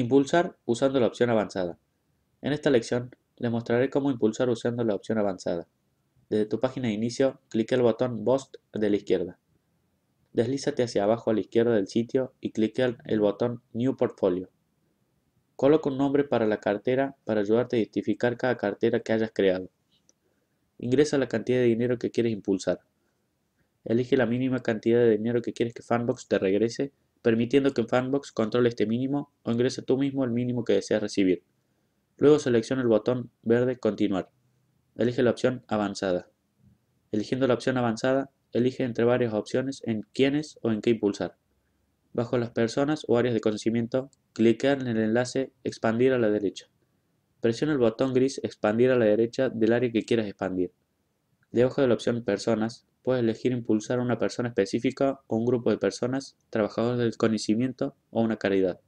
Impulsar usando la opción avanzada. En esta lección les mostraré cómo impulsar usando la opción avanzada. Desde tu página de inicio, clique el botón Boost de la izquierda. Deslízate hacia abajo a la izquierda del sitio y clique el botón New Portfolio. Coloca un nombre para la cartera para ayudarte a identificar cada cartera que hayas creado. Ingresa la cantidad de dinero que quieres impulsar. Elige la mínima cantidad de dinero que quieres que Fanbox te regrese permitiendo que Fanbox controle este mínimo o ingrese tú mismo el mínimo que deseas recibir. Luego selecciona el botón verde Continuar. Elige la opción Avanzada. Eligiendo la opción Avanzada, elige entre varias opciones en quiénes o en qué impulsar. Bajo las personas o áreas de conocimiento, cliquear en el enlace Expandir a la derecha. Presiona el botón gris Expandir a la derecha del área que quieras expandir. Debajo de la opción Personas, puedes elegir impulsar a una persona específica o un grupo de personas, trabajadores del conocimiento o una caridad.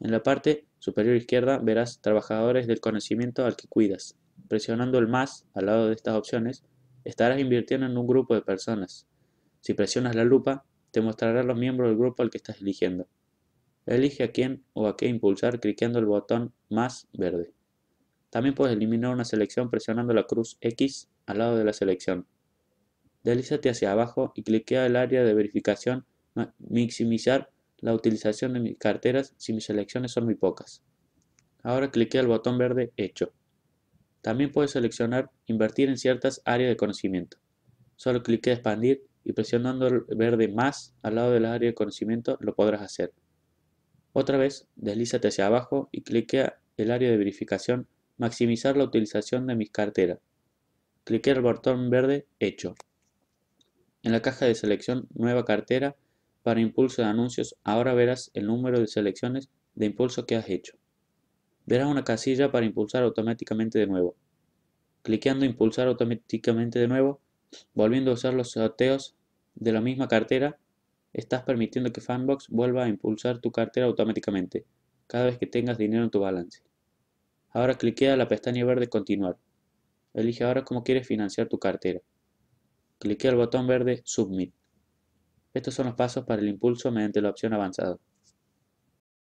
En la parte superior izquierda verás trabajadores del conocimiento al que cuidas. Presionando el más al lado de estas opciones, estarás invirtiendo en un grupo de personas. Si presionas la lupa, te mostrará los miembros del grupo al que estás eligiendo. Elige a quién o a qué impulsar cliqueando el botón más verde. También puedes eliminar una selección presionando la cruz X al lado de la selección. Deslízate hacia abajo y cliquea el área de verificación Maximizar la utilización de mis carteras si mis selecciones son muy pocas. Ahora cliquea el botón verde Hecho. También puedes seleccionar Invertir en ciertas áreas de conocimiento. Solo clique Expandir y presionando el verde Más al lado del área de conocimiento lo podrás hacer. Otra vez, deslízate hacia abajo y cliquea el área de verificación Maximizar la utilización de mis carteras. Cliquea el botón verde Hecho. En la caja de selección Nueva cartera para impulso de anuncios, ahora verás el número de selecciones de impulso que has hecho. Verás una casilla para impulsar automáticamente de nuevo. Cliqueando Impulsar automáticamente de nuevo, volviendo a usar los sorteos de la misma cartera, estás permitiendo que Fanbox vuelva a impulsar tu cartera automáticamente cada vez que tengas dinero en tu balance. Ahora cliquea la pestaña verde Continuar. Elige ahora cómo quieres financiar tu cartera. Clique el botón verde Submit. Estos son los pasos para el impulso mediante la opción Avanzado.